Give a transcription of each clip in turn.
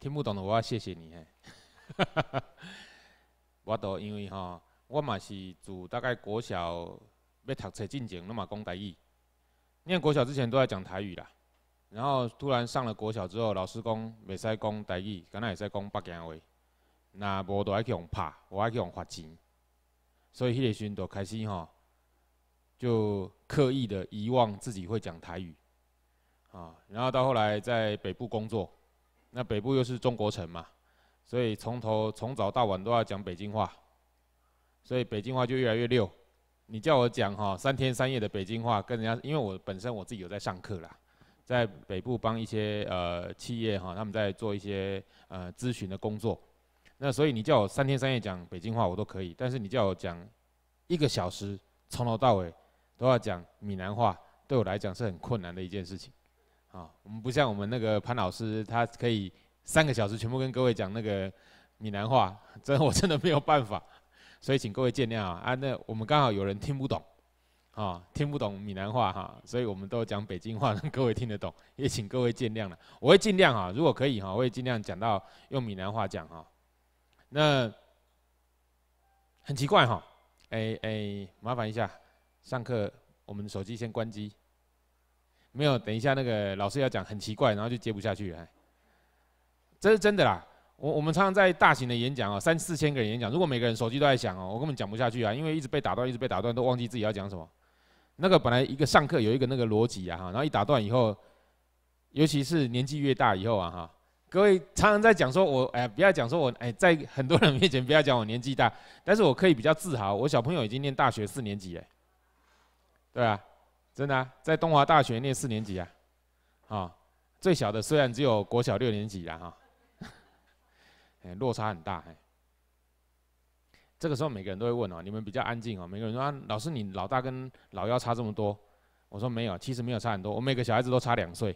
听不懂的话，谢谢你嘿，我都因为吼，我嘛是自大概国小要读册进前，拢嘛讲台语。念国小之前都在讲台语啦，然后突然上了国小之后，老师讲袂使讲台语，敢若会使讲北京话，那无都爱去用拍，我爱去用罚钱，所以迄个时就开始吼，就刻意的遗忘自己会讲台语，啊，然后到后来在北部工作。那北部又是中国城嘛，所以从头从早到晚都要讲北京话，所以北京话就越来越溜。你叫我讲哈三天三夜的北京话，跟人家因为我本身我自己有在上课啦，在北部帮一些呃企业哈他们在做一些呃咨询的工作，那所以你叫我三天三夜讲北京话我都可以，但是你叫我讲一个小时从头到尾都要讲闽南话，对我来讲是很困难的一件事情。啊，我们不像我们那个潘老师，他可以三个小时全部跟各位讲那个闽南话，这 我真的没有办法，所以请各位见谅啊。啊，那我们刚好有人听不懂，啊，听不懂闽南话哈，所以我们都讲北京话，让各位听得懂，也请各位见谅了。我会尽量啊，如果可以哈，我会尽量讲到用闽南话讲哈。那很奇怪哈，哎哎，麻烦一下，上课我们手机先关机。没有，等一下那个老师要讲很奇怪，然后就接不下去了。这是真的啦。我我们常常在大型的演讲哦，三四千个人演讲，如果每个人手机都在响哦，我根本讲不下去啊，因为一直被打断，一直被打断，都忘记自己要讲什么。那个本来一个上课有一个那个逻辑啊哈，然后一打断以后，尤其是年纪越大以后啊哈，各位常常在讲说我哎不要讲说我哎在很多人面前不要讲我年纪大，但是我可以比较自豪，我小朋友已经念大学四年级了，对啊。真的，在东华大学念四年级啊，啊，最小的虽然只有国小六年级了哈，哎，落差很大哎。这个时候每个人都会问哦，你们比较安静哦。每个人说老师，你老大跟老幺差这么多？我说没有，其实没有差很多，我每个小孩子都差两岁，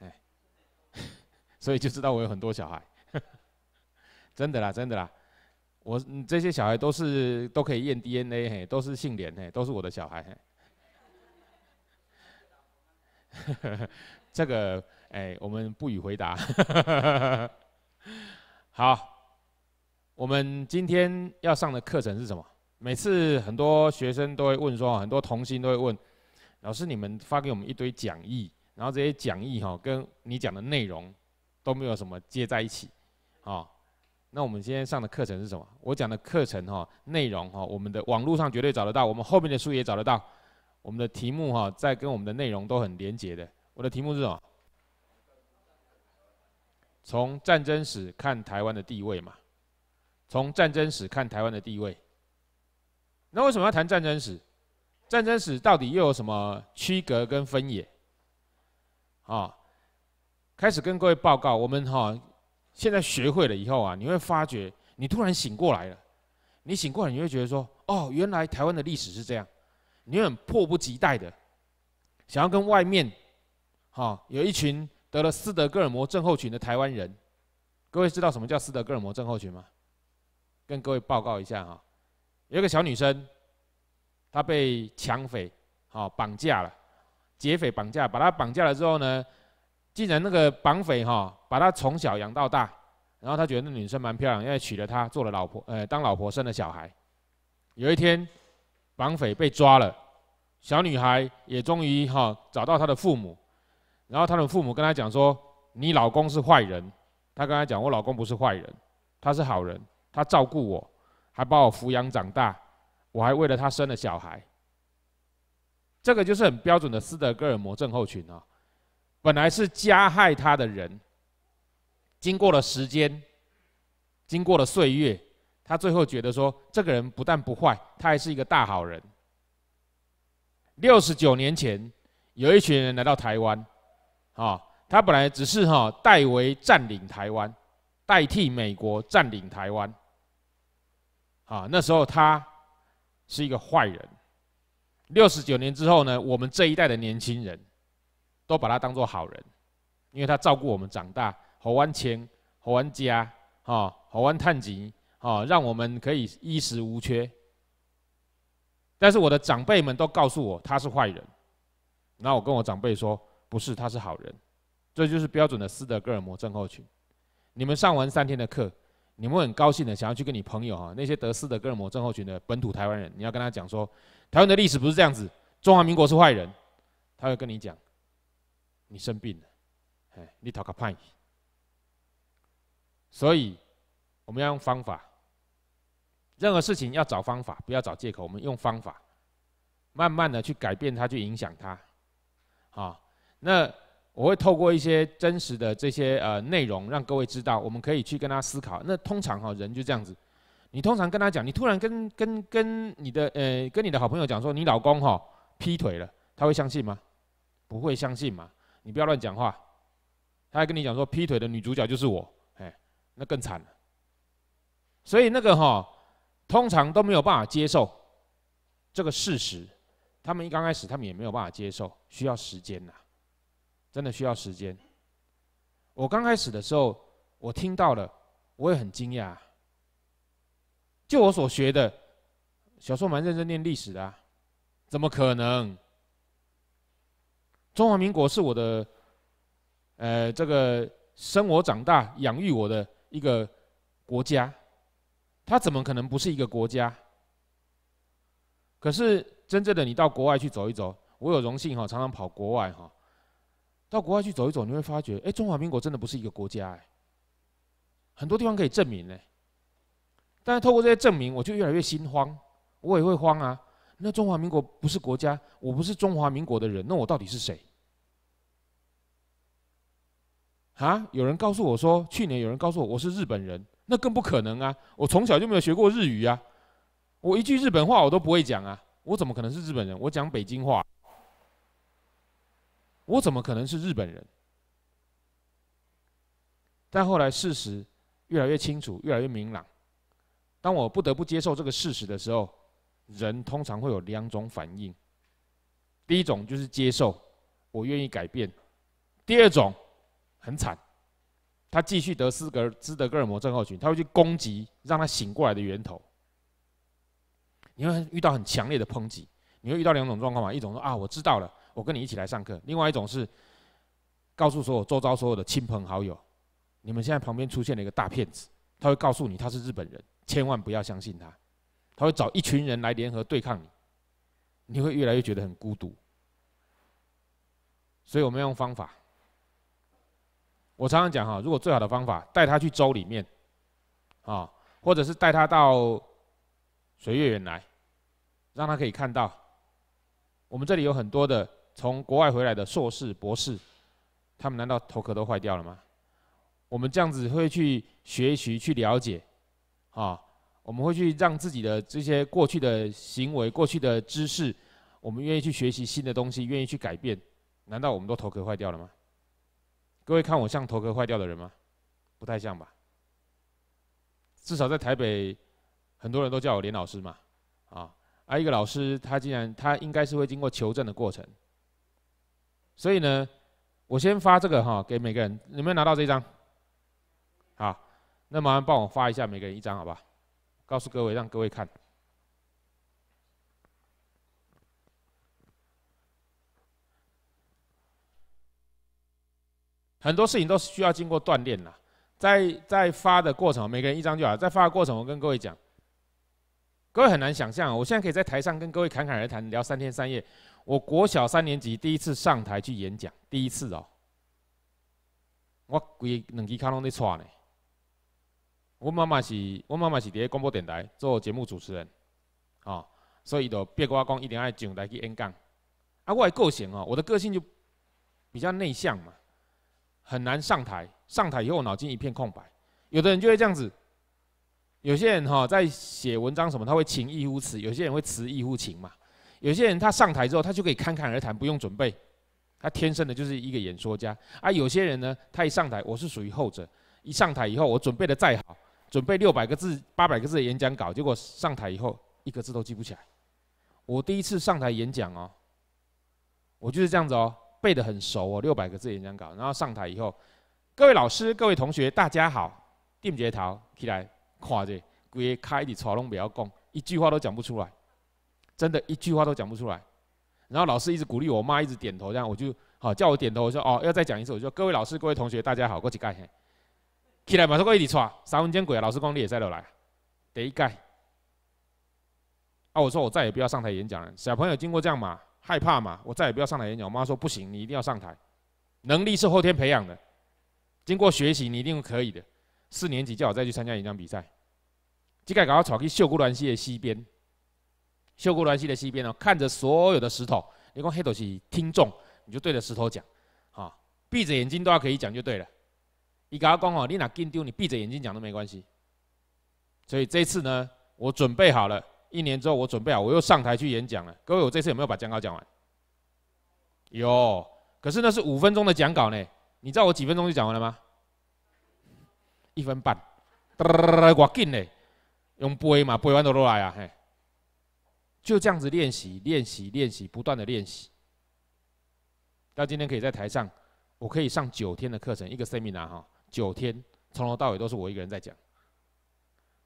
哎，所以就知道我有很多小孩，真的啦，真的啦，我这些小孩都是都可以验 DNA，嘿，都是姓连，嘿，都是我的小孩。这个哎，我们不予回答。好，我们今天要上的课程是什么？每次很多学生都会问，说很多童心都会问，老师你们发给我们一堆讲义，然后这些讲义哈，跟你讲的内容都没有什么接在一起啊。那我们今天上的课程是什么？我讲的课程哈，内容哈，我们的网络上绝对找得到，我们后面的书也找得到。我们的题目哈，在跟我们的内容都很连结的。我的题目是什么？从战争史看台湾的地位嘛。从战争史看台湾的地位。那为什么要谈战争史？战争史到底又有什么区隔跟分野？啊，开始跟各位报告，我们哈现在学会了以后啊，你会发觉，你突然醒过来了。你醒过来，你会觉得说，哦，原来台湾的历史是这样。你很迫不及待的，想要跟外面，哈，有一群得了斯德哥尔摩症候群的台湾人。各位知道什么叫斯德哥尔摩症候群吗？跟各位报告一下哈，有一个小女生，她被抢匪哈绑架了，劫匪绑架把她绑架了之后呢，竟然那个绑匪哈把她从小养到大，然后他觉得那女生蛮漂亮，因为娶了她做了老婆，呃，当老婆生了小孩，有一天。绑匪被抓了，小女孩也终于哈找到她的父母，然后她的父母跟她讲说：“你老公是坏人。”她跟她讲：“我老公不是坏人，他是好人，他照顾我，还把我抚养长大，我还为了他生了小孩。”这个就是很标准的斯德哥尔摩症候群啊！本来是加害他的人，经过了时间，经过了岁月。他最后觉得说，这个人不但不坏，他还是一个大好人。六十九年前，有一群人来到台湾，啊，他本来只是哈，代为占领台湾，代替美国占领台湾，啊，那时候他是一个坏人。六十九年之后呢，我们这一代的年轻人都把他当做好人，因为他照顾我们长大，好玩钱，好玩家，哈，好玩探集。啊，让我们可以衣食无缺。但是我的长辈们都告诉我他是坏人，然后我跟我长辈说不是，他是好人。这就是标准的斯德哥尔摩症候群。你们上完三天的课，你们很高兴的想要去跟你朋友啊，那些得斯德哥尔摩症候群的本土台湾人，你要跟他讲说台湾的历史不是这样子，中华民国是坏人，他会跟你讲你生病了，哎，你讨个便宜。所以我们要用方法。任何事情要找方法，不要找借口。我们用方法，慢慢的去改变它，去影响它。好，那我会透过一些真实的这些呃内容，让各位知道，我们可以去跟他思考。那通常哈人就这样子，你通常跟他讲，你突然跟跟跟你的呃跟你的好朋友讲说你老公哈劈腿了，他会相信吗？不会相信嘛？你不要乱讲话。他还跟你讲说劈腿的女主角就是我，哎，那更惨了。所以那个哈。通常都没有办法接受这个事实，他们一刚开始，他们也没有办法接受，需要时间呐，真的需要时间。我刚开始的时候，我听到了，我也很惊讶。就我所学的，小时候蛮认真念历史的，怎么可能？中华民国是我的，呃，这个生我长大、养育我的一个国家。他怎么可能不是一个国家？可是真正的你到国外去走一走，我有荣幸哈，常常跑国外哈，到国外去走一走，你会发觉，哎，中华民国真的不是一个国家哎，很多地方可以证明呢。但是透过这些证明，我就越来越心慌，我也会慌啊。那中华民国不是国家，我不是中华民国的人，那我到底是谁？啊？有人告诉我说，去年有人告诉我我是日本人。那更不可能啊！我从小就没有学过日语啊，我一句日本话我都不会讲啊，我怎么可能是日本人？我讲北京话，我怎么可能是日本人？但后来事实越来越清楚，越来越明朗。当我不得不接受这个事实的时候，人通常会有两种反应：第一种就是接受，我愿意改变；第二种，很惨。他继续得斯格斯德哥尔摩症候群，他会去攻击让他醒过来的源头。你会遇到很强烈的抨击，你会遇到两种状况嘛，一种说啊我知道了，我跟你一起来上课；另外一种是告诉所有周遭所有的亲朋好友，你们现在旁边出现了一个大骗子，他会告诉你他是日本人，千万不要相信他。他会找一群人来联合对抗你，你会越来越觉得很孤独。所以我们用方法。我常常讲哈，如果最好的方法带他去州里面，啊，或者是带他到水月园来，让他可以看到，我们这里有很多的从国外回来的硕士、博士，他们难道头壳都坏掉了吗？我们这样子会去学习、去了解，啊，我们会去让自己的这些过去的行为、过去的知识，我们愿意去学习新的东西，愿意去改变，难道我们都头壳坏掉了吗？各位看我像头壳坏掉的人吗？不太像吧。至少在台北，很多人都叫我连老师嘛。啊，而一个老师，他竟然他应该是会经过求证的过程。所以呢，我先发这个哈给每个人，你们拿到这张？好，那麻烦帮我发一下每个人一张，好吧？告诉各位，让各位看。很多事情都是需要经过锻炼啦。在在发的过程，每个人一张就好。在发的过程，我跟各位讲，各位很难想象，我现在可以在台上跟各位侃侃而谈，聊三天三夜。我国小三年级第一次上台去演讲，第一次哦。我规两支卡拢在揣呢。我妈妈是，我妈妈是伫个广播电台做节目主持人，哦，所以就别我讲一定要上台去演讲。啊，我个性哦，我的个性就比较内向嘛。很难上台，上台以后脑筋一片空白。有的人就会这样子，有些人哈在写文章什么，他会情义乎词；有些人会词义乎情嘛。有些人他上台之后，他就可以侃侃而谈，不用准备。他天生的就是一个演说家啊。有些人呢，他一上台，我是属于后者。一上台以后，我准备的再好，准备六百个字、八百个字的演讲稿，结果上台以后一个字都记不起来。我第一次上台演讲哦，我就是这样子哦。背得很熟哦，六百个字演讲稿，然后上台以后，各位老师、各位同学，大家好，定觉桃起来，看这，规个开一底撮弄不要工，一句话都讲不出来，真的，一句话都讲不出来。然后老师一直鼓励我，妈一直点头，这样我就好叫我点头，我说哦，要再讲一次，我说各位老师、各位同学，大家好，过几届，起来把这个一起撮，三分间鬼，老师功力也在这来，第一届，啊，我说我再也不要上台演讲了，小朋友经过这样嘛。害怕嘛？我再也不要上台演讲。我妈说不行，你一定要上台。能力是后天培养的，经过学习，你一定可以的。四年级叫我再去参加演讲比赛。接下搞到跑去秀姑峦溪的西边，秀姑峦溪的西边哦，看着所有的石头，你讲黑头是听众，你就对着石头讲，啊，闭着眼睛都要可以讲就对了。你跟他讲哦，你哪跟丢？你闭着眼睛讲都没关系。所以这次呢，我准备好了。一年之后，我准备好，我又上台去演讲了。各位，我这次有没有把讲稿讲完？有，可是那是五分钟的讲稿呢。你知道我几分钟就讲完了吗？一分半，哒哒哒哒，我紧呢，用杯嘛，杯碗都落来啊，嘿，就这样子练习，练习，练习，不断的练习，到今天可以在台上，我可以上九天的课程，一个 Seminar 哈，九天从头到尾都是我一个人在讲，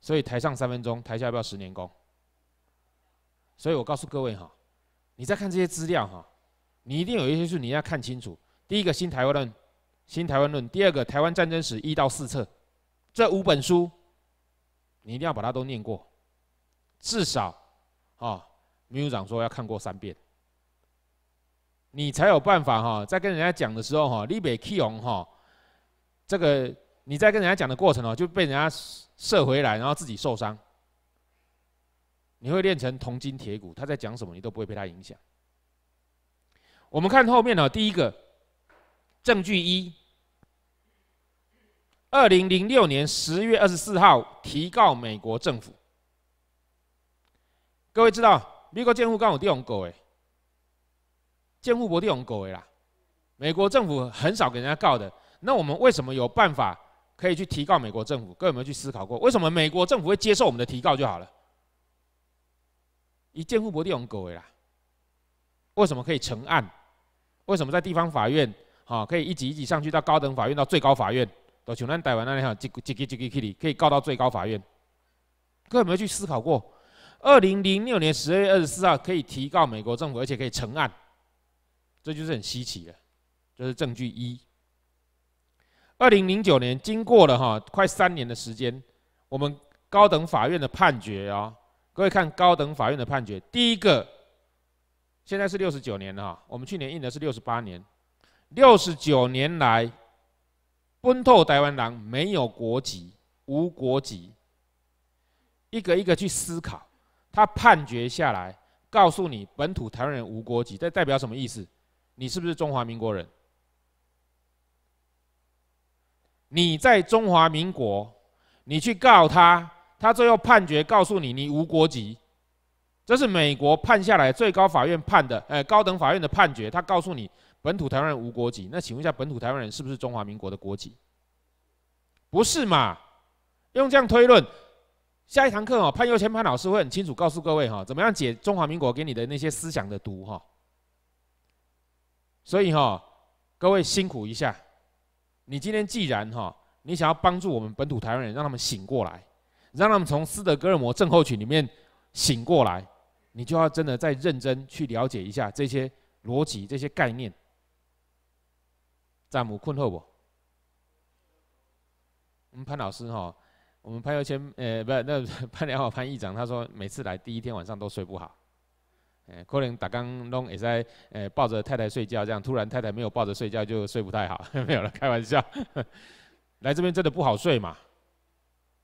所以台上三分钟，台下要不要十年功？所以我告诉各位哈，你在看这些资料哈，你一定有一些事你要看清楚。第一个《新台湾论》，《新台湾论》；第二个《台湾战争史》一到四册，这五本书，你一定要把它都念过，至少啊，秘书长说要看过三遍，你才有办法哈，在跟人家讲的时候哈，立北弃用哈，这个你在跟人家讲的过程哦，就被人家射回来，然后自己受伤。你会练成铜筋铁骨，他在讲什么，你都不会被他影响。我们看后面呢，第一个证据一，二零零六年十月二十四号，提告美国政府。各位知道，美国政府告我这种狗哎，电护不电容狗哎啦，美国政府很少给人家告的。那我们为什么有办法可以去提告美国政府？各位有没有去思考过，为什么美国政府会接受我们的提告就好了？以贱护博电容狗啦，为什么可以成案？为什么在地方法院，哈，可以一级一级上去到高等法院，到最高法院，到穷难台湾那里哈，级级级级级里可以告到最高法院？各位有没有去思考过？二零零六年十二月二十四号可以提告美国政府，而且可以成案，这就是很稀奇的，这是证据一。二零零九年经过了哈快三年的时间，我们高等法院的判决啊。各位看高等法院的判决，第一个，现在是六十九年了哈，我们去年印的是六十八年，六十九年来，奔透台湾人没有国籍，无国籍，一个一个去思考，他判决下来，告诉你本土台湾人无国籍，这代表什么意思？你是不是中华民国人？你在中华民国，你去告他。他最后判决告诉你，你无国籍，这是美国判下来，最高法院判的，哎，高等法院的判决，他告诉你本土台湾人无国籍。那请问一下，本土台湾人是不是中华民国的国籍？不是嘛？用这样推论，下一堂课哦，潘佑谦潘老师会很清楚告诉各位哈，怎么样解中华民国给你的那些思想的毒哈。所以哈，各位辛苦一下，你今天既然哈，你想要帮助我们本土台湾人，让他们醒过来。让他们从斯德哥尔摩症候群里面醒过来，你就要真的再认真去了解一下这些逻辑、这些概念。詹姆困惑不？我们潘老师哈，我们潘友谦，呃，不是那 潘好潘议长他说每次来第一天晚上都睡不好，哎，可能打刚弄也在呃，抱着太太睡觉这样，突然太太没有抱着睡觉就睡不太好，没有了，开玩笑，来这边真的不好睡嘛。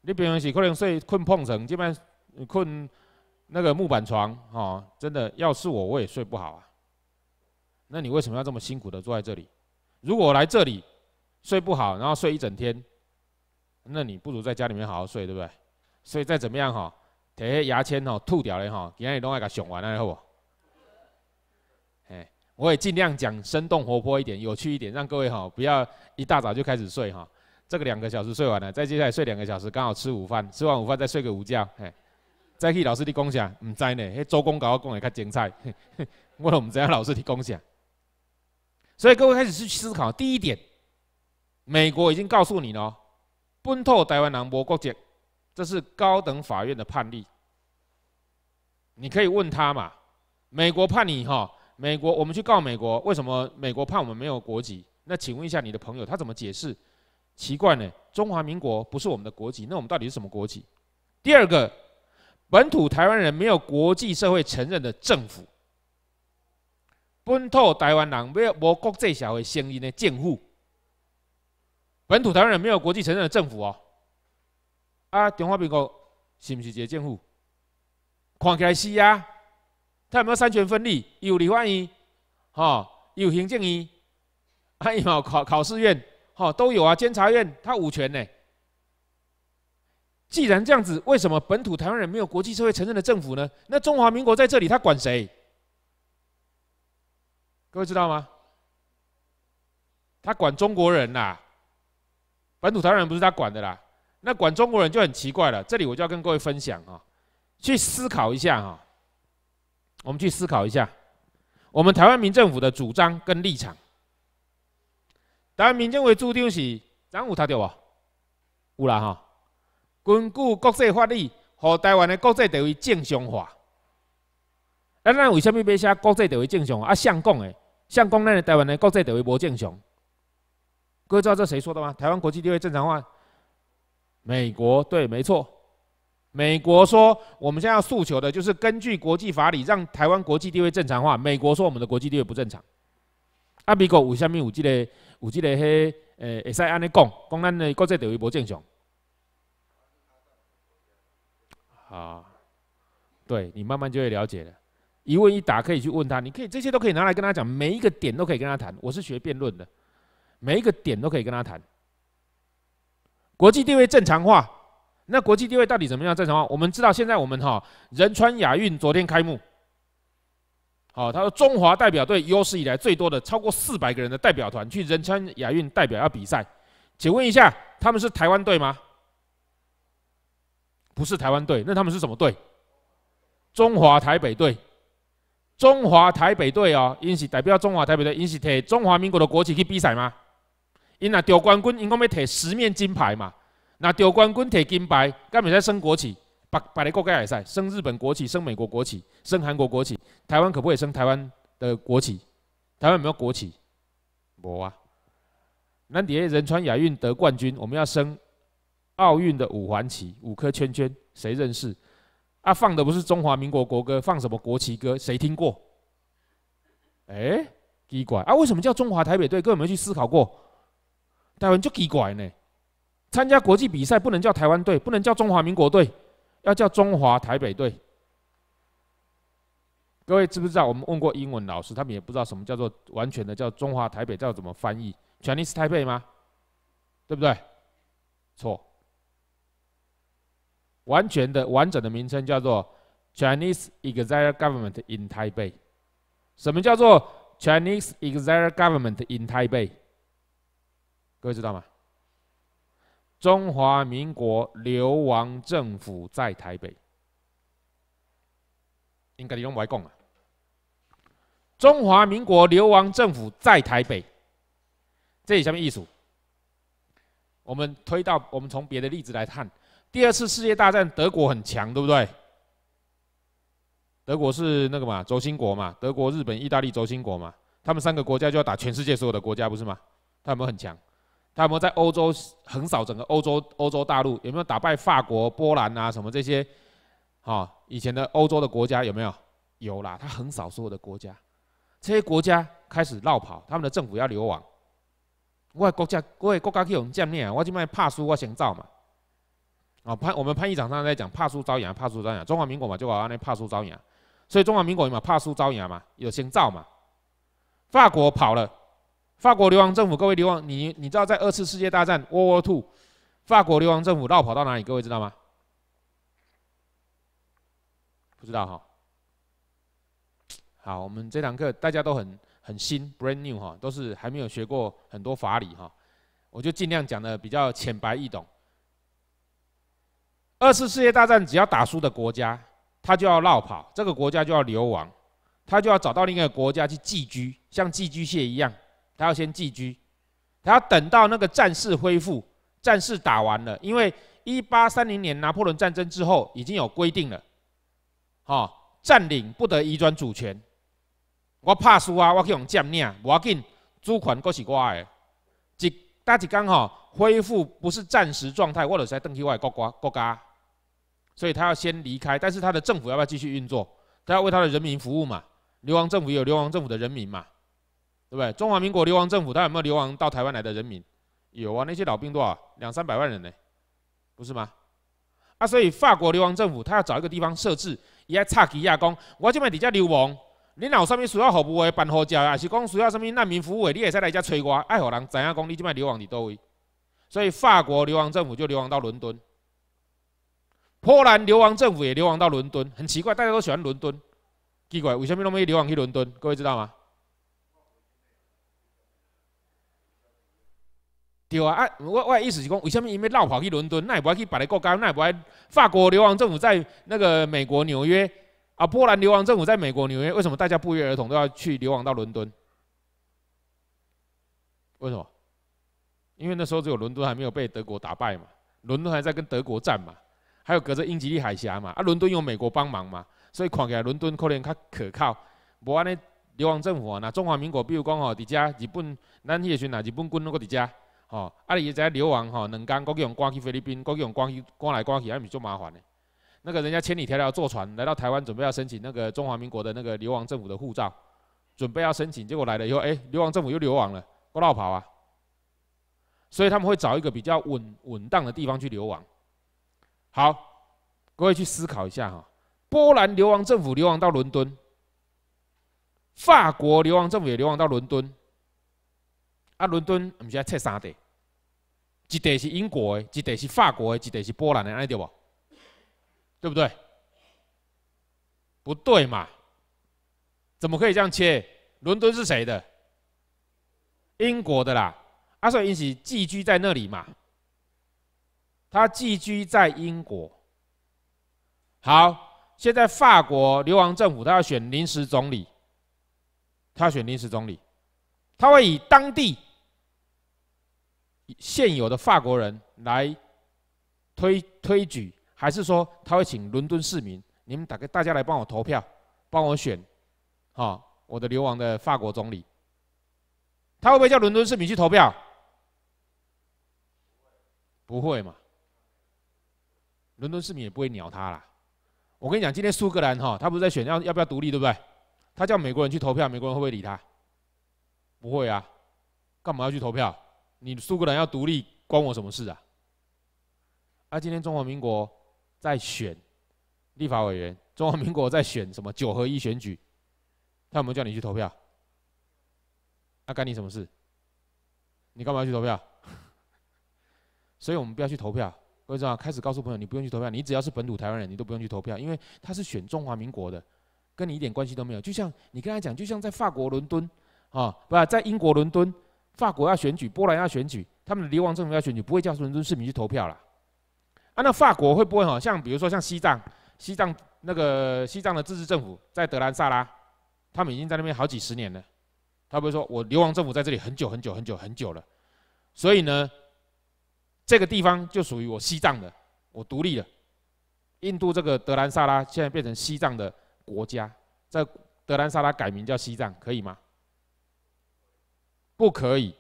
你平常讲，可能睡困，碰床，本上困那个木板床，哦，真的，要是我，我也睡不好啊。那你为什么要这么辛苦的坐在这里？如果来这里睡不好，然后睡一整天，那你不如在家里面好好睡，对不对？所以再怎么样，哈，提些牙签，哈，吐掉嘞，哦，其他你拢爱甲上完了好不？哎，我也尽量讲生动活泼一点，有趣一点，让各位哈，不要一大早就开始睡哈。这个两个小时睡完了，再接下来睡两个小时，刚好吃午饭。吃完午饭再睡个午觉，哎，再去老师的分享，唔知呢。嘿，周公搞我公也较精彩，为了 我们怎样老师的分享。所以各位开始去思考，第一点，美国已经告诉你了，奔透台湾南部国籍，这是高等法院的判例。你可以问他嘛？美国判你哈？美国我们去告美国，为什么美国判我们没有国籍？那请问一下你的朋友，他怎么解释？奇怪呢，中华民国不是我们的国籍，那我们到底是什么国籍？第二个，本土台湾人没有国际社会承认的政府，本土台湾人没有国际社会承认的政府，本土台湾人没有国际承认的政府哦。啊，中华民国是不是一个政府？看起来是呀，他有没有三权分立？有立法院，吼，有行政院，还有考考试院。好，都有啊，监察院他五权呢。既然这样子，为什么本土台湾人没有国际社会承认的政府呢？那中华民国在这里，他管谁？各位知道吗？他管中国人啦，本土台湾人不是他管的啦。那管中国人就很奇怪了。这里我就要跟各位分享啊，去思考一下哈，我们去思考一下，我们台湾民政府的主张跟立场。台湾民众会主张是，咱有读到无？有啦吼。根据国际法律，互台湾的国际地位正常化。咱咱为什物买写国际地位正常？啊，相公的，相公，咱的台湾的国际地位无正常。各位知道这谁说的吗？台湾国际地位正常化？美国，对，没错。美国说，我们现在要诉求的就是根据国际法理，让台湾国际地位正常化。美国说，我们的国际地位不正常。啊，美国为啥物有这个？有即个嘿，诶，会使安尼讲，讲咱的国际地位无正常。好，对你慢慢就会了解了。一问一答可以去问他，你可以这些都可以拿来跟他讲，每一个点都可以跟他谈。我是学辩论的，每一个点都可以跟他谈。国际地位正常化，那国际地位到底怎么样正常化？我们知道现在我们哈仁川亚运昨天开幕。哦，他说中华代表队有史以来最多的，超过四百个人的代表团去仁川亚运代表要比赛，请问一下，他们是台湾队吗？不是台湾队，那他们是什么队？中华台北队，中华台北队哦，因是代表中华台北队，因是摕中华民国的国旗去比赛吗？因那得冠军，因讲要摕十面金牌嘛，那得冠军摕金牌，干么在升国旗？把把那个盖起来，升日本国旗、升美国国旗、升韩国国旗，台湾可不可以升台湾的国旗？台湾有没有国旗？无啊。那底下仁川亚运得冠军，我们要升奥运的五环旗，五颗圈圈，谁认识？啊，放的不是中华民国国歌，放什么国旗歌？谁听过？哎，奇怪啊！为什么叫中华台北队？各位有没有去思考过？台湾就奇怪呢，参加国际比赛不能叫台湾队，不能叫中华民国队。要叫中华台北队，各位知不知道？我们问过英文老师，他们也不知道什么叫做完全的，叫中华台北叫怎么翻译？Chinese Taipei 吗？对不对？错。完全的完整的名称叫做 Chinese e x i l e Government in Taipei。什么叫做 Chinese e x i l e Government in Taipei？各位知道吗？中华民国流亡政府在台北，应该你用外供啊。中华民国流亡政府在台北，这里下面艺术。我们推到我们从别的例子来看。第二次世界大战，德国很强，对不对？德国是那个嘛轴心国嘛，德国、日本、意大利轴心国嘛，他们三个国家就要打全世界所有的国家，不是吗？他们很强。他有没有在欧洲横扫整个欧洲欧洲大陆？有没有打败法国、波兰啊什么这些？哈，以前的欧洲的国家有没有？有啦，他横扫所有的国家，这些国家开始绕跑，他们的政府要流亡。我的国家，我的国家去我们见面，我这边怕输，我先造嘛。哦，潘，我们潘玉长他在讲，怕输遭殃，怕输遭殃。中华民国嘛，就讲那怕输遭殃，所以中华民国嘛，怕输遭殃嘛，有先造嘛。法国跑了。法国流亡政府，各位流亡，你你知道在二次世界大战，World War Two，法国流亡政府绕跑到哪里？各位知道吗？不知道哈。好，我们这堂课大家都很很新，brand new 哈，都是还没有学过很多法理哈，我就尽量讲的比较浅白易懂。二次世界大战只要打输的国家，他就要绕跑，这个国家就要流亡，他就要找到另一个国家去寄居，像寄居蟹一样。他要先寄居，他要等到那个战事恢复，战事打完了。因为一八三零年拿破仑战争之后已经有规定了，好，占领不得移转主权。我怕输啊，我去用接领，啊，无要紧，主权果是我的。只，大家刚好恢复不是战时状态，我是在登记外国国国家，所以他要先离开，但是他的政府要不要继续运作？他要为他的人民服务嘛？流亡政府有流亡政府的人民嘛？对不对？中华民国流亡政府，他有没有流亡到台湾来的人民？有啊，那些老兵多少两三百万人呢，不是吗？啊，所以法国流亡政府，他要找一个地方设置，伊还叉起牙讲，我即摆伫只流亡，你老上面需要服务，的、办护照，还是讲需要什么难民服务，的，你也在来这吹瓜，爱尔兰怎样讲，你即摆流亡伫多位。所以法国流亡政府就流亡到伦敦，波兰流亡政府也流亡到伦敦，很奇怪，大家都喜欢伦敦，奇怪为什么那么一流亡去伦敦？各位知道吗？对啊，我我意思是讲，为什么因为绕跑去伦敦？那也不爱去别的国家，那也不爱法国流亡政府在那个美国纽约啊，波兰流亡政府在美国纽约，为什么大家不约而同都要去流亡到伦敦？为什么？因为那时候只有伦敦还没有被德国打败嘛，伦敦还在跟德国战嘛，还有隔着英吉利海峡嘛，啊，伦敦有美国帮忙嘛，所以看起来伦敦可能较可靠。无安尼流亡政府啊，那中华民国，比如讲哦，伫遮日本，咱迄阵啊，日本军那个伫遮。哦，阿里也在流亡哈，能干各用关去菲律宾各用关去关来关去，阿里就麻烦了。那个人家千里迢迢坐船来到台湾，准备要申请那个中华民国的那个流亡政府的护照，准备要申请，结果来了以后，哎，流亡政府又流亡了，不绕跑啊。所以他们会找一个比较稳稳当的地方去流亡。好，各位去思考一下哈，波兰流亡政府流亡到伦敦，法国流亡政府也流亡到伦敦。啊，伦敦我们现在切三地，一地是英国的，一地是法国的，一地是波兰的，安对无？对不对？不对嘛？怎么可以这样切？伦敦是谁的？英国的啦，阿所以伊是寄居在那里嘛。他寄居在英国。好，现在法国流亡政府，他要选临时总理，他要选临时总理，他会以当地。现有的法国人来推推举，还是说他会请伦敦市民？你们打个大家来帮我投票，帮我选，哈，我的流亡的法国总理。他会不会叫伦敦市民去投票？不会嘛？伦敦市民也不会鸟他啦。我跟你讲，今天苏格兰哈，他不是在选要要不要独立，对不对？他叫美国人去投票，美国人会不会理他？不会啊，干嘛要去投票？你苏格兰要独立关我什么事啊？而今天中华民国在选立法委员，中华民国在选什么九合一选举，他有没有叫你去投票？那干你什么事？你干嘛去投票？所以我们不要去投票，各位知道？开始告诉朋友，你不用去投票，你只要是本土台湾人，你都不用去投票，因为他是选中华民国的，跟你一点关系都没有。就像你跟他讲，就像在法国伦敦，啊，不，在英国伦敦。法国要选举，波兰要选举，他们的流亡政府要选举，不会叫伦敦市民去投票了。啊，那法国会不会好像比如说像西藏，西藏那个西藏的自治政府在德兰萨拉，他们已经在那边好几十年了。他不会说，我流亡政府在这里很久很久很久很久了，所以呢，这个地方就属于我西藏的，我独立了。印度这个德兰萨拉现在变成西藏的国家，在德兰萨拉改名叫西藏，可以吗？不可以，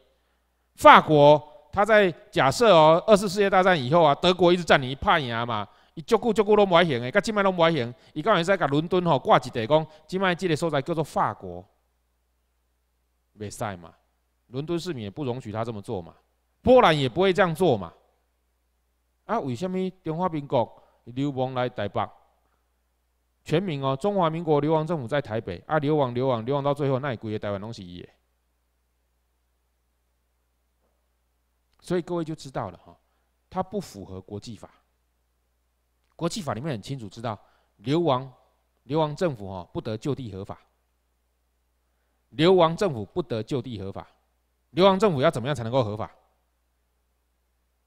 法国他在假设哦，二次世界大战以后啊，德国一直占领巴黎嘛，伊就故就故拢不行诶，噶即摆拢不行，伊刚会在甲伦敦哦，挂一地讲今摆这个所在叫做法国，未使嘛，伦敦市民也不容许他这么做嘛，波兰也不会这样做嘛，啊，为什么中华民国流亡来台北？全民哦，中华民国流亡政府在台北啊，流亡流亡流亡到最后，那一股台湾拢是伊诶。所以各位就知道了哈，它不符合国际法。国际法里面很清楚知道，流亡流亡政府哈不得就地合法。流亡政府不得就地合法，流亡政府要怎么样才能够合法？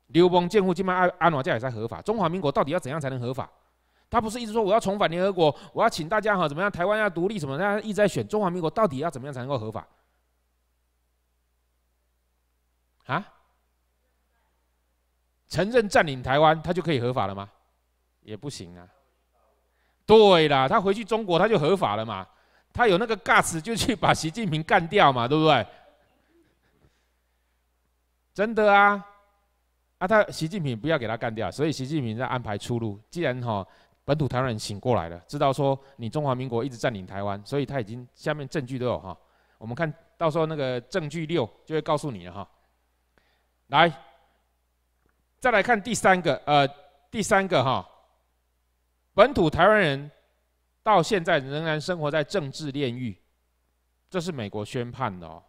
流亡建户金曼安安华家也在合法。中华民国到底要怎样才能合法？他不是一直说我要重返联合国，我要请大家哈怎么样台湾要独立什么？大家直在选中华民国到底要怎么样才能够合法？啊？承认占领台湾，他就可以合法了吗？也不行啊。对啦，他回去中国，他就合法了嘛。他有那个 g 词，s 就去把习近平干掉嘛，对不对？真的啊？啊，他习近平不要给他干掉，所以习近平在安排出路。既然哈，本土台湾人醒过来了，知道说你中华民国一直占领台湾，所以他已经下面证据都有哈。我们看到时候那个证据六就会告诉你了哈。来。再来看第三个，呃，第三个哈，本土台湾人到现在仍然生活在政治炼狱，这是美国宣判的哦。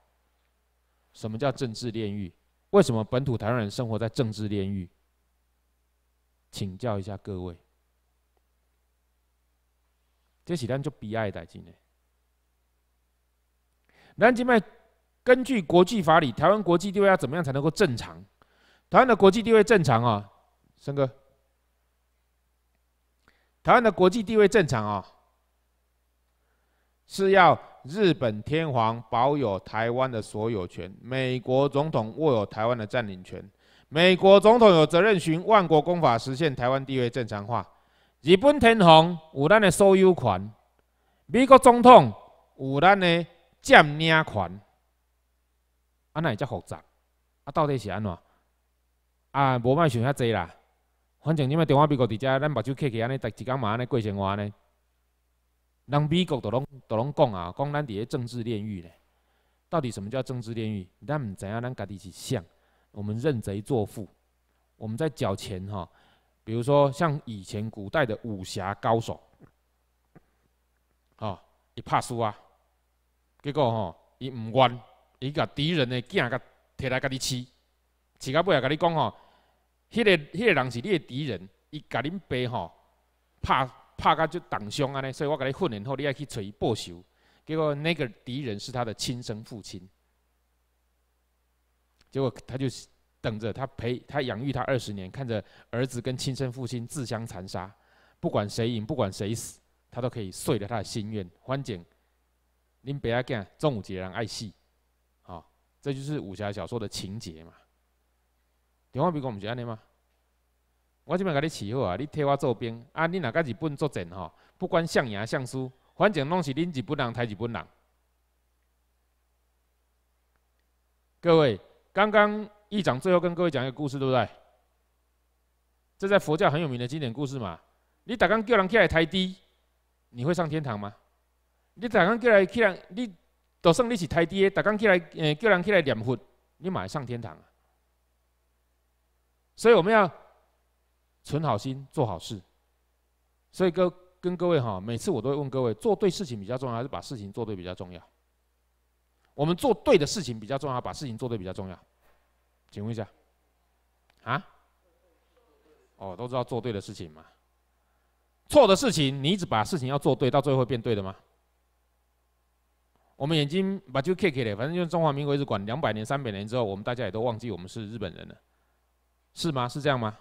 什么叫政治炼狱？为什么本土台湾人生活在政治炼狱？请教一下各位，这几单就比爱代进嘞。南吉麦，根据国际法理，台湾国际地位要怎么样才能够正常？台湾的国际地位正常啊，森哥。台湾的国际地位正常啊，是要日本天皇保有台湾的所有权，美国总统握有台湾的占领权，美国总统有责任循万国公法实现台湾地位正常化。日本天皇有咱的所有权，美国总统有咱的占领权，啊，那叫复杂，啊，到底是安怎？啊，无莫想遐济啦，反正你卖中话美国伫遮，咱目睭客气安尼，一日嘛安尼过生活安尼。人美国都拢都拢讲啊，讲咱伫咧政治炼狱咧。到底什么叫政治炼狱？咱毋知影咱家己是想。我们认贼作父，我们在缴钱吼。比如说像以前古代的武侠高手，吼，伊拍输啊，结果吼，伊毋愿，伊甲敌人的囝甲摕来家己饲。自家本也跟你讲吼，迄个、迄个人是你的敌人，伊甲恁爸吼，拍拍甲就党伤安尼，所以我甲你训练好，你爱去伊报仇。结果那个敌人是他的亲生父亲，结果他就等着他陪他养育他二十年，看着儿子跟亲生父亲自相残杀，不管谁赢，不管谁死，他都可以遂了他的心愿。欢姐，恁爸要讲，钟无节人爱戏，好，这就是武侠小说的情节嘛。电话比讲毋是安尼吗？我即摆甲你饲好啊，你替我做兵，啊，你若甲日本作战吼，不管象赢象输，反正拢是恁日本人抬日本人。各位，刚刚议长最后跟各位讲一个故事，对不对？这在佛教很有名的经典故事嘛。你逐刚叫人起来抬低，你会上天堂吗？你逐刚起来起来，你就算你是抬低的，逐刚起来呃叫人起来念佛，你会上天堂。所以我们要存好心，做好事。所以跟跟各位哈，每次我都会问各位：做对事情比较重要，还是把事情做对比较重要？我们做对的事情比较重要，把事情做对比较重要。请问一下，啊？哦，都知道做对的事情嘛。错的事情，你一直把事情要做对，到最后会变对的吗？我们眼睛把就 K K 了，反正用中华民国一直管两百年、三百年之后，我们大家也都忘记我们是日本人了。是吗？是这样吗？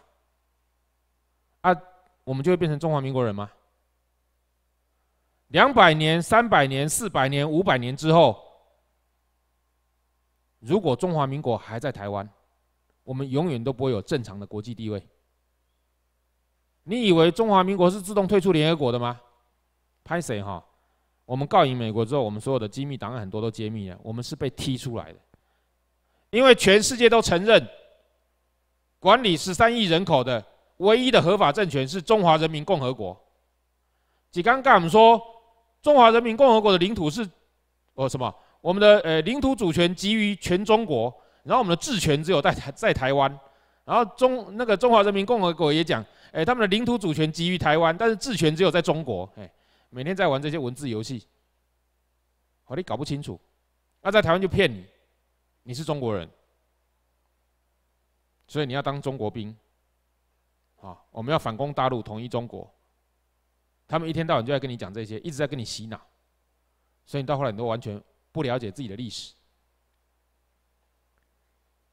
啊，我们就会变成中华民国人吗？两百年、三百年、四百年、五百年之后，如果中华民国还在台湾，我们永远都不会有正常的国际地位。你以为中华民国是自动退出联合国的吗？拍谁哈？我们告赢美国之后，我们所有的机密档案很多都揭秘了，我们是被踢出来的，因为全世界都承认。管理十三亿人口的唯一的合法政权是中华人民共和国。几刚刚我们说，中华人民共和国的领土是，哦什么？我们的呃领土主权基于全中国，然后我们的治权只有在台在台湾，然后中那个中华人民共和国也讲，哎他们的领土主权基于台湾，但是治权只有在中国，哎每天在玩这些文字游戏，好，你搞不清楚，那在台湾就骗你，你是中国人。所以你要当中国兵，啊，我们要反攻大陆，统一中国。他们一天到晚就在跟你讲这些，一直在跟你洗脑，所以你到后来你都完全不了解自己的历史。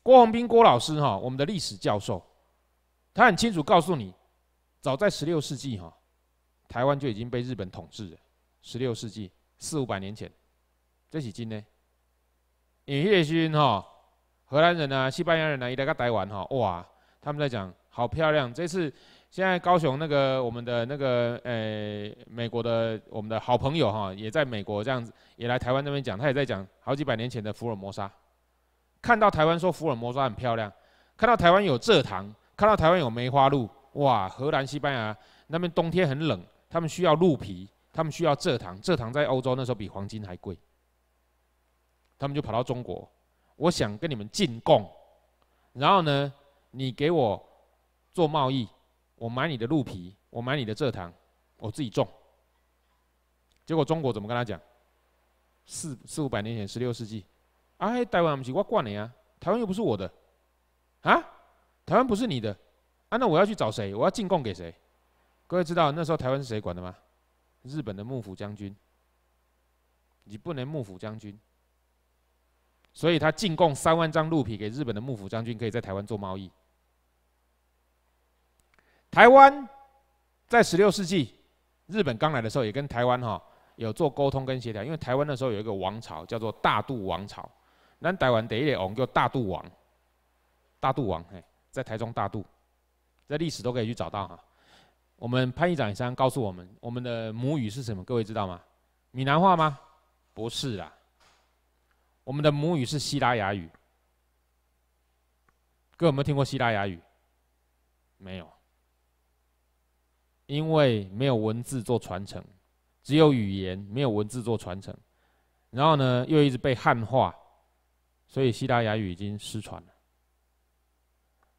郭宏斌郭老师哈，我们的历史教授，他很清楚告诉你，早在十六世纪哈，台湾就已经被日本统治了。十六世纪四五百年前，这几斤呢？因为勋。时荷兰人啊、西班牙人啊，一来到台湾哈，哇！他们在讲好漂亮。这次现在高雄那个我们的那个诶，美国的我们的好朋友哈，也在美国这样子，也来台湾那边讲，他也在讲好几百年前的福尔摩沙。看到台湾说福尔摩沙很漂亮，看到台湾有蔗糖，看到台湾有梅花鹿，哇！荷兰、西班牙那边冬天很冷，他们需要鹿皮，他们需要蔗糖，蔗糖在欧洲那时候比黄金还贵，他们就跑到中国。我想跟你们进贡，然后呢，你给我做贸易，我买你的鹿皮，我买你的蔗糖，我自己种。结果中国怎么跟他讲？四四五百年前，十六世纪，啊，台湾不是我管的呀，台湾又不是我的，啊，台湾不是你的，啊，那我要去找谁？我要进贡给谁？各位知道那时候台湾是谁管的吗？日本的幕府将军。你不能幕府将军。所以他进贡三万张鹿皮给日本的幕府将军，可以在台湾做贸易。台湾在十六世纪日本刚来的时候，也跟台湾哈有做沟通跟协调，因为台湾那时候有一个王朝叫做大渡王朝，那台湾得一点哦，叫大渡王。大渡王哎，在台中大渡，在历史都可以去找到哈。我们潘议长以上告诉我们，我们的母语是什么？各位知道吗？闽南话吗？不是啦。我们的母语是希腊雅语，各位有没有听过希腊雅语？没有，因为没有文字做传承，只有语言没有文字做传承，然后呢又一直被汉化，所以希腊雅语已经失传了。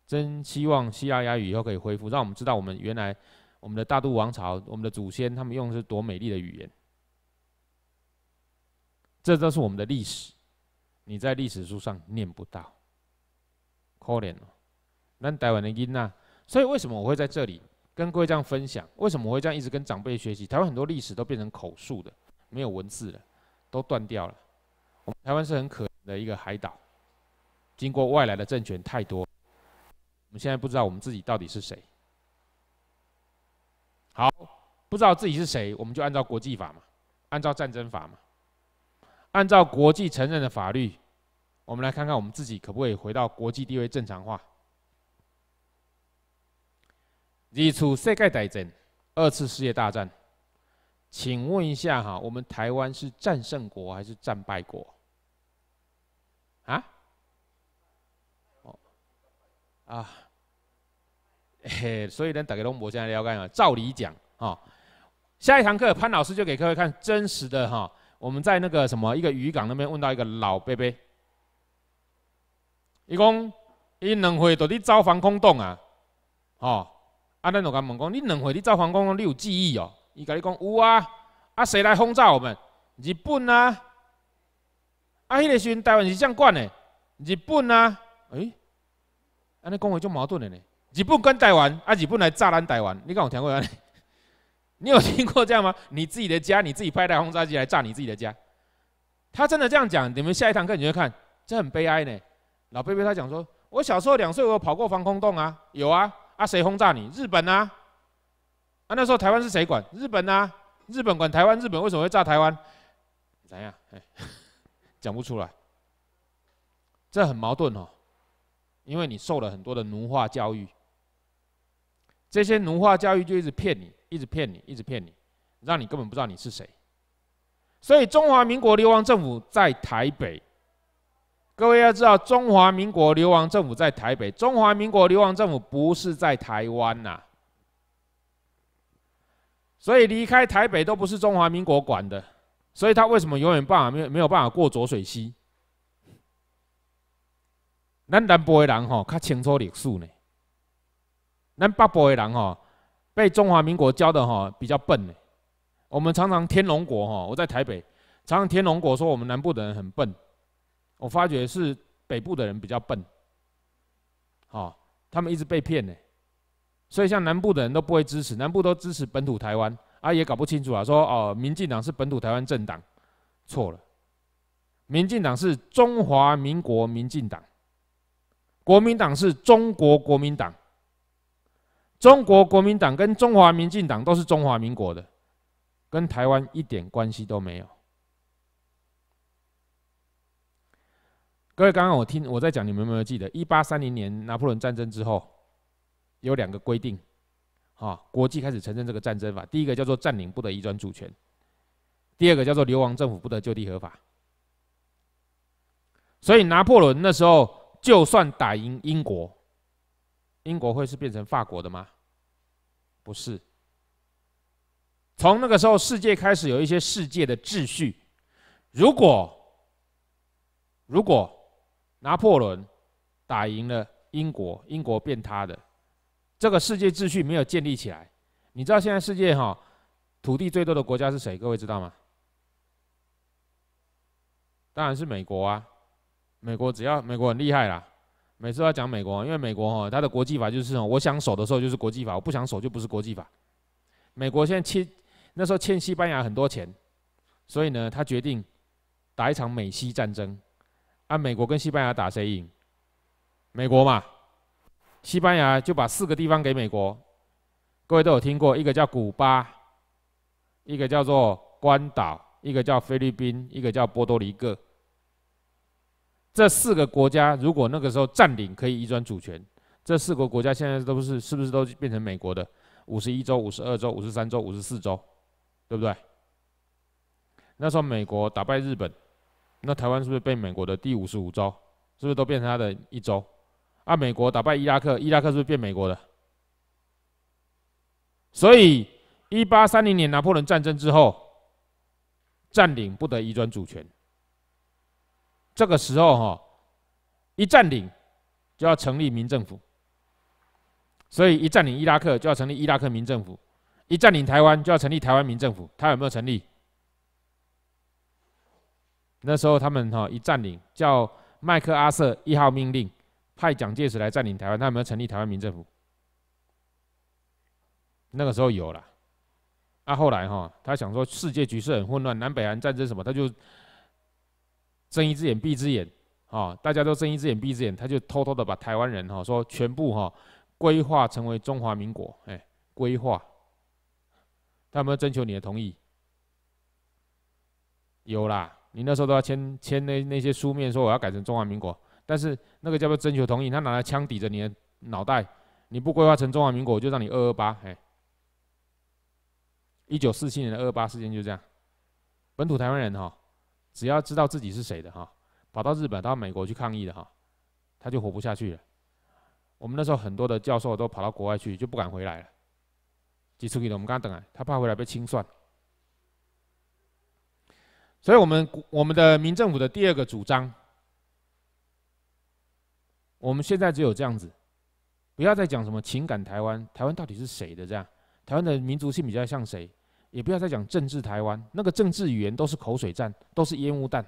真希望希腊雅语以后可以恢复，让我们知道我们原来我们的大都王朝，我们的祖先他们用的是多美丽的语言，这都是我们的历史。你在历史书上念不到，可怜哦！那台湾的音呢？所以为什么我会在这里跟各位这样分享？为什么我会这样一直跟长辈学习？台湾很多历史都变成口述的，没有文字了，都断掉了。我们台湾是很可怜的一个海岛，经过外来的政权太多，我们现在不知道我们自己到底是谁。好，不知道自己是谁，我们就按照国际法嘛，按照战争法嘛。按照国际承认的法律，我们来看看我们自己可不可以回到国际地位正常化。日出世界大战，二次世界大战，请问一下哈，我们台湾是战胜国还是战败国？啊？哦，啊，嘿，所以恁大家拢无怎了解啊？照理讲，哈，下一堂课潘老师就给各位看真实的哈。我们在那个什么一个渔港那边问到一个老伯伯，伊讲伊两会在伫造防空洞啊，哦，啊，咱两家问讲，你两会你造防空洞，你有记忆哦？伊甲你讲有啊，啊，谁来轰炸我们？日本啊，啊，迄个时阵台湾是怎管的？日本啊，哎，安尼讲有就矛盾的呢，日本跟台湾，啊，日本来炸咱台湾，你敢有听过安尼？你有听过这样吗？你自己的家，你自己派台轰炸机来炸你自己的家？他真的这样讲？你们下一堂课你会看，这很悲哀呢。老贝贝他讲说，我小时候两岁，我跑过防空洞啊，有啊啊，谁轰炸你？日本啊啊，那时候台湾是谁管？日本啊，日本管台湾，日本为什么会炸台湾？怎样？哎，讲不出来，这很矛盾哦，因为你受了很多的奴化教育，这些奴化教育就一直骗你。一直骗你，一直骗你，让你根本不知道你是谁。所以中华民国流亡政府在台北。各位要知道，中华民国流亡政府在台北。中华民国流亡政府不是在台湾呐。所以离开台北都不是中华民国管的。所以他为什么永远办法没没有办法过浊水溪？咱南部的人吼，较清楚历史呢。咱北部的人吼。被中华民国教的哈比较笨呢。我们常常天龙国哈，我在台北常常天龙国说我们南部的人很笨，我发觉是北部的人比较笨，好，他们一直被骗呢，所以像南部的人都不会支持，南部都支持本土台湾啊，也搞不清楚啊，说哦，民进党是本土台湾政党，错了，民进党是中华民国民进党，国民党是中国国民党。中国国民党跟中华民进党都是中华民国的，跟台湾一点关系都没有。各位，刚刚我听我在讲，你们有没有记得？一八三零年拿破仑战争之后，有两个规定，哈，国际开始承认这个战争法。第一个叫做占领不得移转主权，第二个叫做流亡政府不得就地合法。所以拿破仑那时候就算打赢英国。英国会是变成法国的吗？不是。从那个时候，世界开始有一些世界的秩序。如果如果拿破仑打赢了英国，英国变他的，这个世界秩序没有建立起来。你知道现在世界哈土地最多的国家是谁？各位知道吗？当然是美国啊！美国只要美国很厉害啦。每次都要讲美国，因为美国哈，它的国际法就是我想守的时候就是国际法，我不想守就不是国际法。美国现在欠那时候欠西班牙很多钱，所以呢，他决定打一场美西战争。按美国跟西班牙打谁赢？美国嘛，西班牙就把四个地方给美国。各位都有听过，一个叫古巴，一个叫做关岛，一个叫菲律宾，一个叫波多黎各。这四个国家，如果那个时候占领可以移转主权，这四个国家现在都是是不是都变成美国的五十一州、五十二州、五十三州、五十四州，对不对？那时候美国打败日本，那台湾是不是被美国的第五十五州，是不是都变成它的一州？啊，美国打败伊拉克，伊拉克是不是变美国的？所以一八三零年拿破仑战争之后，占领不得移转主权。这个时候哈，一占领就要成立民政府，所以一占领伊拉克就要成立伊拉克民政府，一占领台湾就要成立台湾民政府。他有没有成立？那时候他们哈一占领叫麦克阿瑟一号命令，派蒋介石来占领台湾，他有没有成立台湾民政府？那个时候有了。啊，后来哈，他想说世界局势很混乱，南北韩战争什么，他就。睁一只眼闭一只眼，啊，大家都睁一只眼闭一只眼，他就偷偷的把台湾人哈说全部哈规划成为中华民国，哎，规划，他有没有征求你的同意？有啦，你那时候都要签签那那些书面，说我要改成中华民国，但是那个叫做征求同意，他拿来枪抵着你的脑袋，你不规划成中华民国，我就让你二二八，哎，一九四七年的二二八事件就这样，本土台湾人哈。只要知道自己是谁的哈，跑到日本、到美国去抗议的哈，他就活不下去了。我们那时候很多的教授都跑到国外去，就不敢回来了，挤出去了。我们刚等啊，他怕回来被清算。所以，我们我们的民政府的第二个主张，我们现在只有这样子，不要再讲什么情感台湾，台湾到底是谁的？这样，台湾的民族性比较像谁？也不要再讲政治，台湾那个政治语言都是口水战，都是烟雾弹。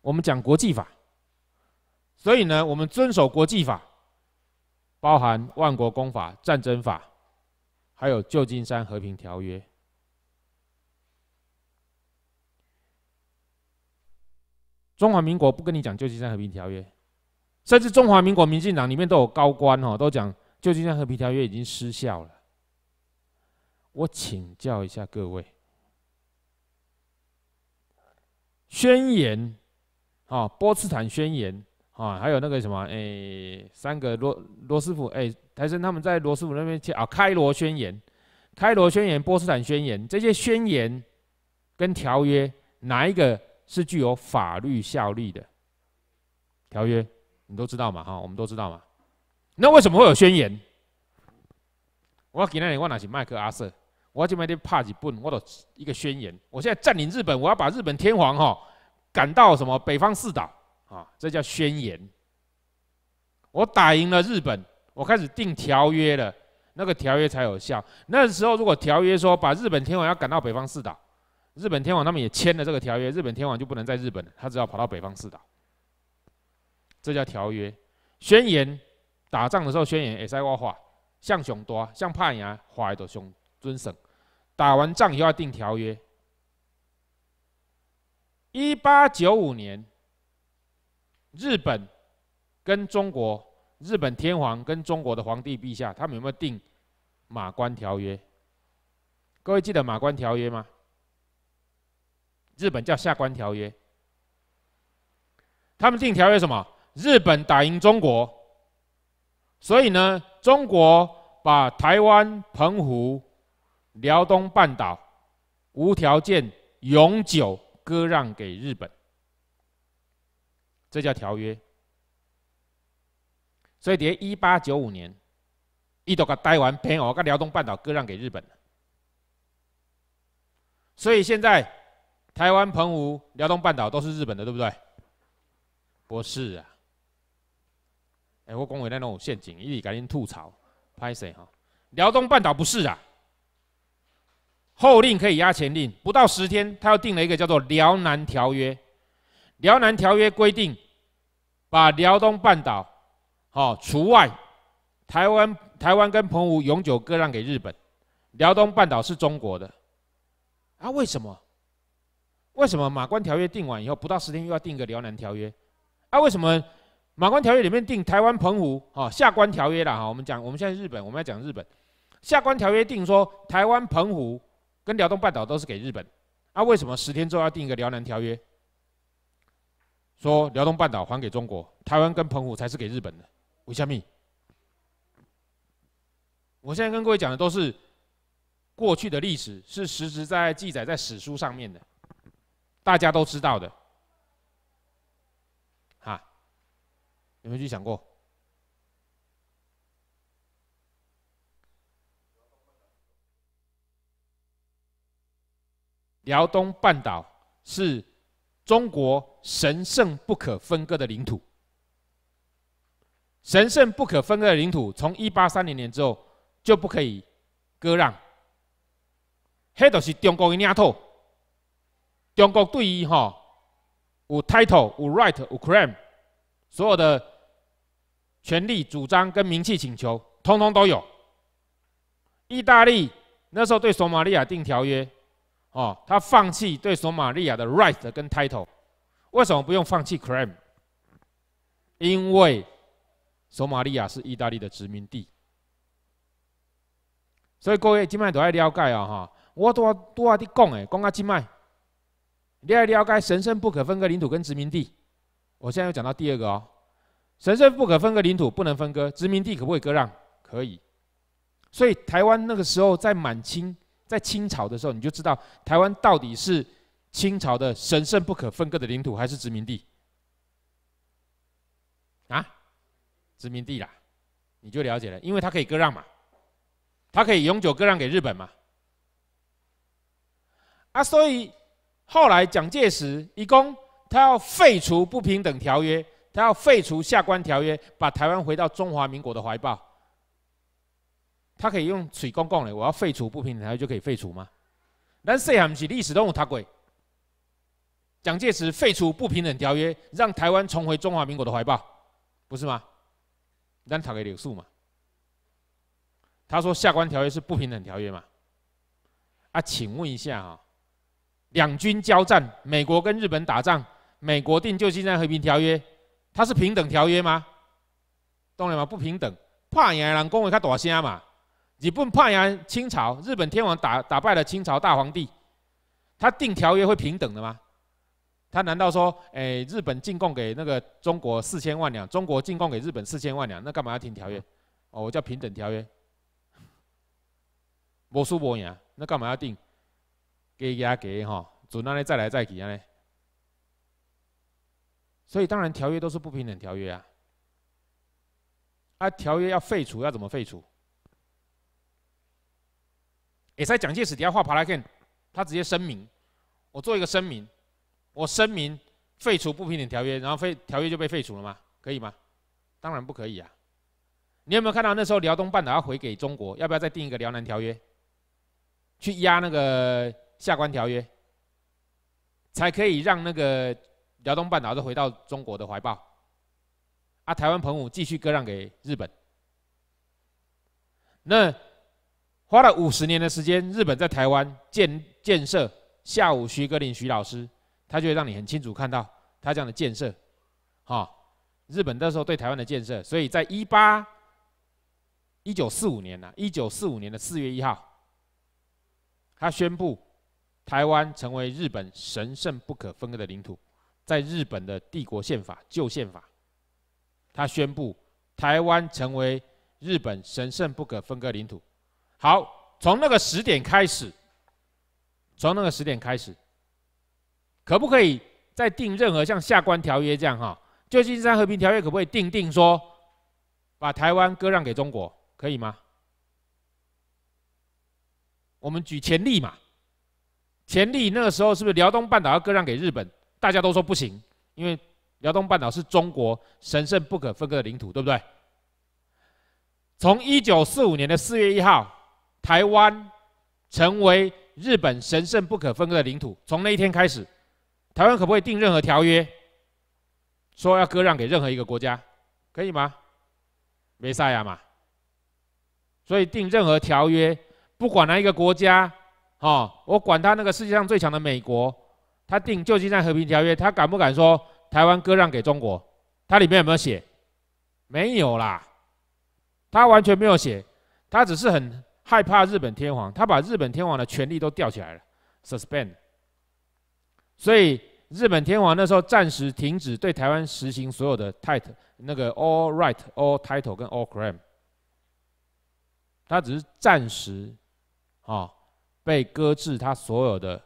我们讲国际法，所以呢，我们遵守国际法，包含万国公法、战争法，还有旧金山和平条约。中华民国不跟你讲旧金山和平条约，甚至中华民国民进党里面都有高官哦，都讲旧金山和平条约已经失效了。我请教一下各位，宣言，啊，波茨坦宣言，啊，还有那个什么，哎，三个罗罗斯福，哎，台生他们在罗斯福那边签，啊，开罗宣言，开罗宣言，波茨坦宣言，这些宣言跟条约，哪一个是具有法律效力的？条约你都知道嘛，哈，我们都知道嘛，那为什么会有宣言？我要给那里问拿起麦克阿瑟。我就买啲怕子本，我的一个宣言。我现在占领日本，我要把日本天皇哈赶到什么北方四岛啊？这叫宣言。我打赢了日本，我开始订条约了，那个条约才有效。那时候如果条约说把日本天皇要赶到北方四岛，日本天皇他们也签了这个条约，日本天皇就不能在日本了，他只要跑到北方四岛。这叫条约。宣言，打仗的时候宣言也是我画，像熊多，像怕人画一朵熊尊省。打完仗以后要订条约。一八九五年，日本跟中国，日本天皇跟中国的皇帝陛下，他们有没有订《马关条约》？各位记得《马关条约》吗？日本叫《下关条约》。他们定条约什么？日本打赢中国，所以呢，中国把台湾、澎湖。辽东半岛无条件永久割让给日本，这叫条约。所以等一八九五年，伊都个台湾、澎我，个辽东半岛割让给日本所以现在台湾、澎湖、辽东半岛都是日本的，对不对？不是啊，哎，我讲的那种陷阱，因为赶紧吐槽，拍谁哈？辽东半岛不是啊。后令可以压前令，不到十天，他又订了一个叫做《辽南条约》。《辽南条约》规定，把辽东半岛，哦，除外，台湾、台湾跟澎湖永久割让给日本。辽东半岛是中国的，啊？为什么？为什么《马关条约》订完以后不到十天又要定一个《辽南条约》？啊？为什么《马关条约》里面定台湾、澎湖？哦，《下关条约》啦，哈，我们讲，我们现在日本，我们要讲日本，《下关条约》定说台湾、澎湖。跟辽东半岛都是给日本，那为什么十天之后要订一个辽南条约？说辽东半岛还给中国，台湾跟澎湖才是给日本的。韦香蜜，我现在跟各位讲的都是过去的历史，是实实在在记载在史书上面的，大家都知道的。哈，有没有去想过？辽东半岛是中国神圣不可分割的领土。神圣不可分割的领土，从一八三零年之后就不可以割让。那都是中国的领土，中国对于吼有 title、有 right、有 claim，所有的权利主张跟名气请求，通通都有。意大利那时候对索马利亚订条约。哦，他放弃对索马利亚的 right 跟 title，为什么不用放弃 claim？因为索马利亚是意大利的殖民地。所以各位今麦都要了解啊哈，我都要都阿啲讲诶，讲阿今麦，你要了解神圣不可分割领土跟殖民地。我现在又讲到第二个哦，神圣不可分割领土不能分割，殖民地可不可以割让？可以。所以台湾那个时候在满清。在清朝的时候，你就知道台湾到底是清朝的神圣不可分割的领土，还是殖民地？啊，殖民地啦，你就了解了，因为它可以割让嘛，它可以永久割让给日本嘛，啊，所以后来蒋介石一攻，他要废除不平等条约，他要废除下关条约，把台湾回到中华民国的怀抱。他可以用嘴公共的，我要废除不平等条约就可以废除吗？咱说还不是历史动物读过，蒋介石废除不平等条约，让台湾重回中华民国的怀抱，不是吗？让读给的书嘛。他说下关条约是不平等条约嘛？啊，请问一下啊，两军交战，美国跟日本打仗，美国订旧金山和平条约，它是平等条约吗？懂了吗？不平等，怕人讲话较大声嘛。你不判人清朝，日本天皇打打败了清朝大皇帝，他定条约会平等的吗？他难道说，哎，日本进贡给那个中国四千万两，中国进贡给日本四千万两，那干嘛要订条约？哦，我叫平等条约，无输无赢，那干嘛要定？给呀给哈，准那尼再来再给安所以当然条约都是不平等条约啊。啊，条约要废除要怎么废除？也在蒋介石底下画炮拉线，他直接声明：我做一个声明，我声明废除不平等条约，然后废条约就被废除了吗？可以吗？当然不可以啊！你有没有看到那时候辽东半岛要回给中国？要不要再定一个辽南条约，去压那个下关条约，才可以让那个辽东半岛都回到中国的怀抱？啊，台湾澎湖继续割让给日本。那。花了五十年的时间，日本在台湾建建设。下午徐歌林徐老师，他就会让你很清楚看到他这样的建设，哈，日本那时候对台湾的建设。所以在一八一九四五年呐，一九四五年的四月一号，他宣布台湾成为日本神圣不可分割的领土。在日本的帝国宪法旧宪法，他宣布台湾成为日本神圣不可分割领土。好，从那个十点开始，从那个十点开始，可不可以再定任何像下关条约这样哈？旧金山和平条约可不可以定定说，把台湾割让给中国，可以吗？我们举前例嘛，前例那个时候是不是辽东半岛要割让给日本？大家都说不行，因为辽东半岛是中国神圣不可分割的领土，对不对？从一九四五年的四月一号。台湾成为日本神圣不可分割的领土。从那一天开始，台湾可不可以定任何条约，说要割让给任何一个国家，可以吗？没赛呀嘛。所以定任何条约，不管哪一个国家，哦，我管他那个世界上最强的美国，他定《旧金山和平条约》，他敢不敢说台湾割让给中国？他里面有没有写？没有啦，他完全没有写，他只是很。害怕日本天皇，他把日本天皇的权力都吊起来了，suspend。所以日本天皇那时候暂时停止对台湾实行所有的 title，那个 all right，all title 跟 all claim。他只是暂时，啊，被搁置他所有的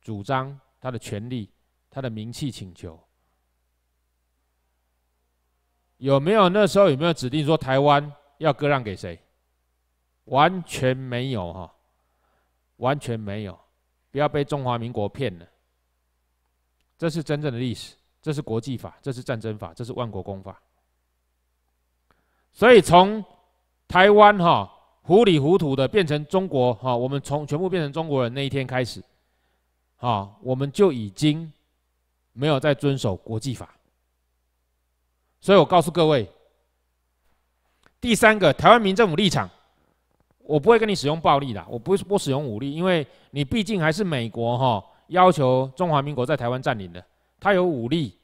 主张、他的权利、他的名气请求。有没有那时候有没有指定说台湾要割让给谁？完全没有哈，完全没有，不要被中华民国骗了，这是真正的历史，这是国际法，这是战争法，这是万国公法。所以从台湾哈糊里糊涂的变成中国哈，我们从全部变成中国人那一天开始，哈我们就已经没有在遵守国际法。所以我告诉各位，第三个台湾民政府立场。我不会跟你使用暴力的，我不不使用武力，因为你毕竟还是美国哈，要求中华民国在台湾占领的，他有武力，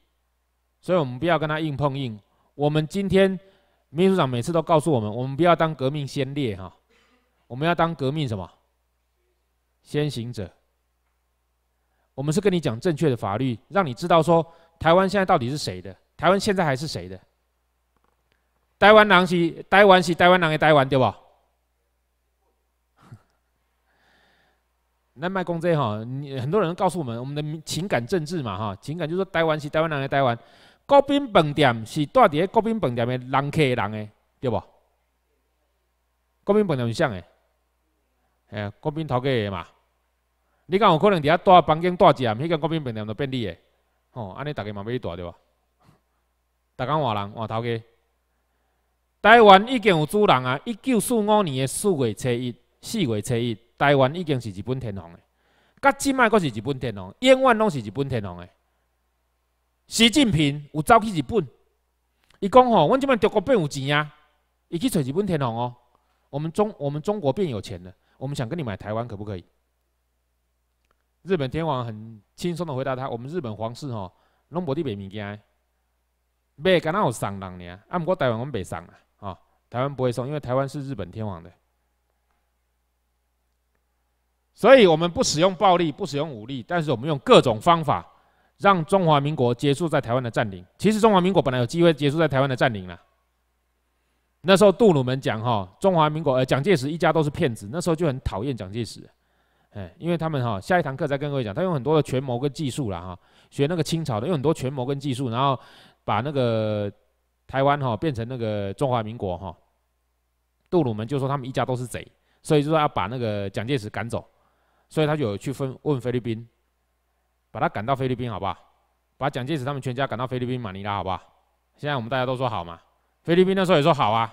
所以我们不要跟他硬碰硬。我们今天秘书长每次都告诉我们，我们不要当革命先烈哈，我们要当革命什么？先行者。我们是跟你讲正确的法律，让你知道说台湾现在到底是谁的，台湾现在还是谁的？台湾人是台湾是台湾人的台湾，对不？来卖公仔哈，很多人告诉我们，我们的情感政治嘛哈，情感就是说，台湾是台湾人的台湾，国宾饭店是住伫咧国宾饭店，的人客人的对无？国宾饭店是啥诶？吓，国宾头家的嘛。你讲有可能伫遐住房间住一夜，迄间国宾饭店都变利嘅，哦，安尼逐家嘛要去住对无？逐工换人，换头家。台湾已经有主人啊，一九四五年的四月初一，四月初一。台湾已经是日本天皇的，甲即卖国是日本天皇，永远拢是日本天皇的。习近平有走去日本，伊讲吼，阮即麦中国变有钱啊，伊去找日本天皇哦。我们中我们中国变有钱了，我们想跟你买台湾可不可以？日本天皇很轻松的回答他，我们日本皇室吼，拢无滴白物件，卖敢若有送人呢？毋过台湾，阮袂送啊，哦，台湾不会送，因为台湾是日本天皇的。所以我们不使用暴力，不使用武力，但是我们用各种方法让中华民国结束在台湾的占领。其实中华民国本来有机会结束在台湾的占领了。那时候杜鲁门讲哈，中华民国呃蒋介石一家都是骗子，那时候就很讨厌蒋介石，哎，因为他们哈下一堂课再跟各位讲，他用很多的权谋跟技术了哈，学那个清朝的用很多权谋跟技术，然后把那个台湾哈变成那个中华民国哈。杜鲁门就说他们一家都是贼，所以就说要把那个蒋介石赶走。所以他就有去问菲律宾，把他赶到菲律宾好不好？把蒋介石他们全家赶到菲律宾马尼拉好不好？现在我们大家都说好嘛？菲律宾那时候也说好啊，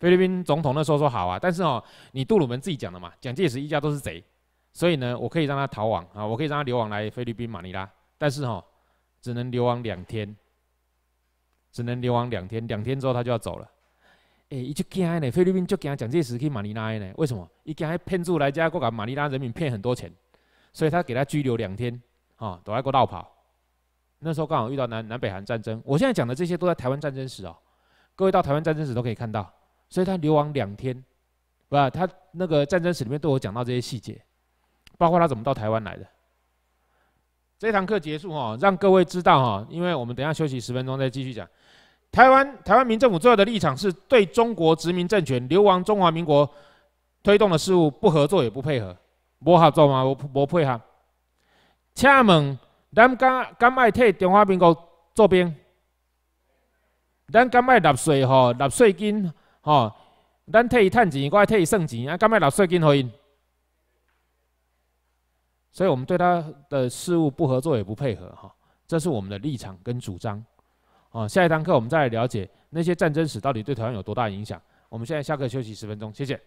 菲律宾总统那时候说好啊。但是哦，你杜鲁门自己讲的嘛，蒋介石一家都是贼，所以呢，我可以让他逃亡啊，我可以让他流亡来菲律宾马尼拉，但是哦，只能流亡两天，只能流亡两天，两天之后他就要走了。诶，伊就惊呢，菲律宾就惊蒋介石去马尼拉呢，为什么？伊惊骗住来，加过把马尼拉人民骗很多钱，所以他给他拘留两天，哦，躲在国道跑。那时候刚好遇到南南北韩战争，我现在讲的这些都在台湾战争史哦，各位到台湾战争史都可以看到。所以他流亡两天，不，他那个战争史里面都有讲到这些细节，包括他怎么到台湾来的。这堂课结束哈，让各位知道哈，因为我们等下休息十分钟再继续讲。台湾台湾民政府最后的立场是对中国殖民政权流亡中华民国推动的事物不合作也不配合，无合作嘛，无无配合？请问，咱敢敢爱替中华民国做兵？咱敢爱纳税吼？纳税金吼？咱替伊赚钱，我替伊算钱，啊敢爱纳税金给伊？所以我们对他的事务不合作也不配合，哈，这是我们的立场跟主张。哦，下一堂课我们再来了解那些战争史到底对台湾有多大影响。我们现在下课休息十分钟，谢谢。